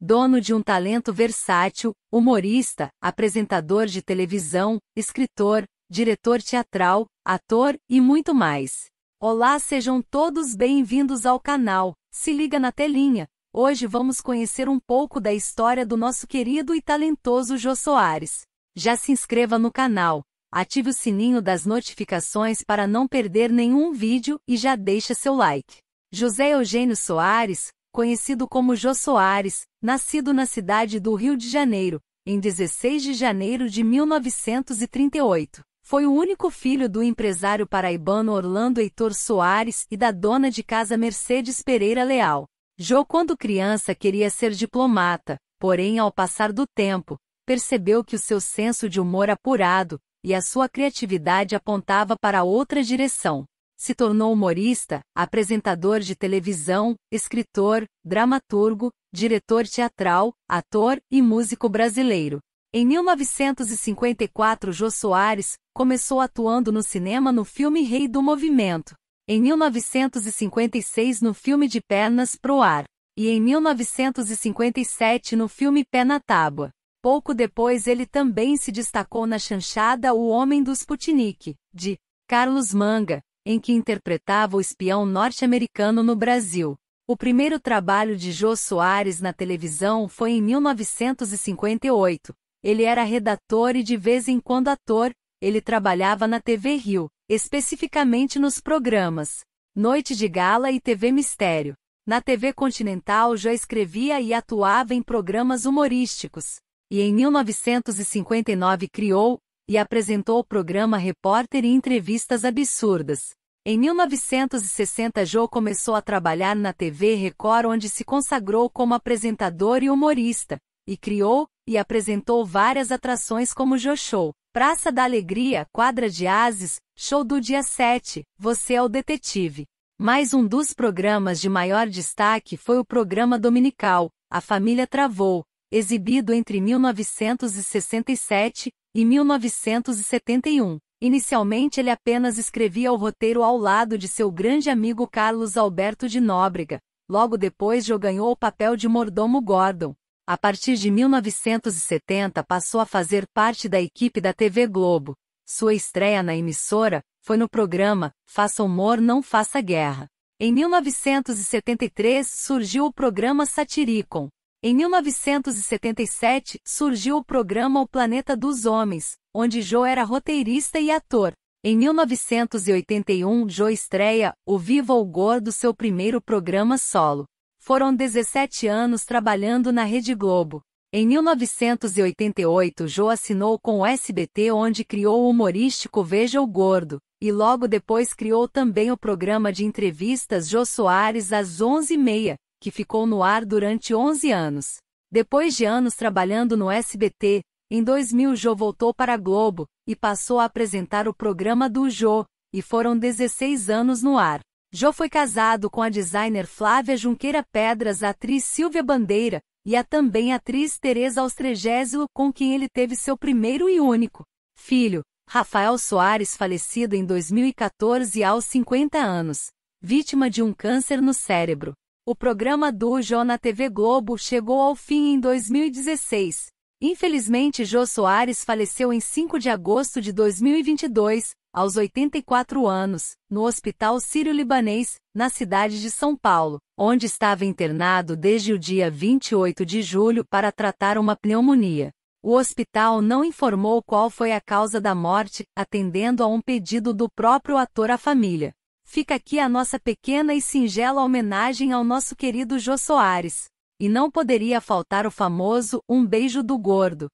Dono de um talento versátil, humorista, apresentador de televisão, escritor, diretor teatral, ator e muito mais. Olá, sejam todos bem-vindos ao canal. Se liga na telinha. Hoje vamos conhecer um pouco da história do nosso querido e talentoso Jô Soares. Já se inscreva no canal, ative o sininho das notificações para não perder nenhum vídeo e já deixa seu like. José Eugênio Soares, conhecido como Jô Soares, nascido na cidade do Rio de Janeiro, em 16 de janeiro de 1938. Foi o único filho do empresário paraibano Orlando Heitor Soares e da dona de casa Mercedes Pereira Leal. Jô, quando criança, queria ser diplomata, porém, ao passar do tempo, percebeu que o seu senso de humor apurado e a sua criatividade apontava para outra direção. Se tornou humorista, apresentador de televisão, escritor, dramaturgo, diretor teatral, ator e músico brasileiro. Em 1954, Jô Soares começou atuando no cinema no filme Rei do Movimento. Em 1956, no filme De Pernas Pro Ar. E em 1957, no filme Pé na Tábua. Pouco depois, ele também se destacou na chanchada O Homem dos Putinique, de Carlos Manga, em que interpretava o espião norte-americano no Brasil. O primeiro trabalho de Jô Soares na televisão foi em 1958. Ele era redator e de vez em quando ator, ele trabalhava na TV Rio, especificamente nos programas Noite de Gala e TV Mistério. Na TV Continental já escrevia e atuava em programas humorísticos. E em 1959 criou e apresentou o programa Repórter e Entrevistas Absurdas. Em 1960, Joe começou a trabalhar na TV Record, onde se consagrou como apresentador e humorista, e criou e apresentou várias atrações como Joe Show, Praça da Alegria, Quadra de Ases, Show do Dia 7, Você é o Detetive. Mais um dos programas de maior destaque foi o programa dominical, A Família Travou, exibido entre 1967 e 1971. Inicialmente ele apenas escrevia o roteiro ao lado de seu grande amigo Carlos Alberto de Nóbrega, logo depois já ganhou o papel de mordomo Gordon. A partir de 1970 passou a fazer parte da equipe da TV Globo. Sua estreia na emissora foi no programa Faça Humor Não Faça Guerra. Em 1973 surgiu o programa Satiricon, em 1977, surgiu o programa O Planeta dos Homens, onde Joe era roteirista e ator. Em 1981, Joe estreia O Viva o Gordo, seu primeiro programa solo. Foram 17 anos trabalhando na Rede Globo. Em 1988, Joe assinou com o SBT, onde criou o humorístico Veja o Gordo, e logo depois criou também o programa de entrevistas Joe Soares às 11h30, que ficou no ar durante 11 anos. Depois de anos trabalhando no SBT, em 2000 Jô voltou para a Globo e passou a apresentar o programa do Jô, e foram 16 anos no ar. Jô foi casado com a designer Flávia Junqueira Pedras, a atriz Silvia Bandeira, e a também atriz Teresa Austregésio, com quem ele teve seu primeiro e único filho, Rafael Soares, falecido em 2014 aos 50 anos, vítima de um câncer no cérebro. O programa do Jô na TV Globo chegou ao fim em 2016. Infelizmente, Jô Soares faleceu em 5 de agosto de 2022, aos 84 anos, no Hospital Sírio-Libanês, na cidade de São Paulo, onde estava internado desde o dia 28 de julho para tratar uma pneumonia. O hospital não informou qual foi a causa da morte, atendendo a um pedido do próprio ator à família fica aqui a nossa pequena e singela homenagem ao nosso querido Jô Soares. E não poderia faltar o famoso Um Beijo do Gordo.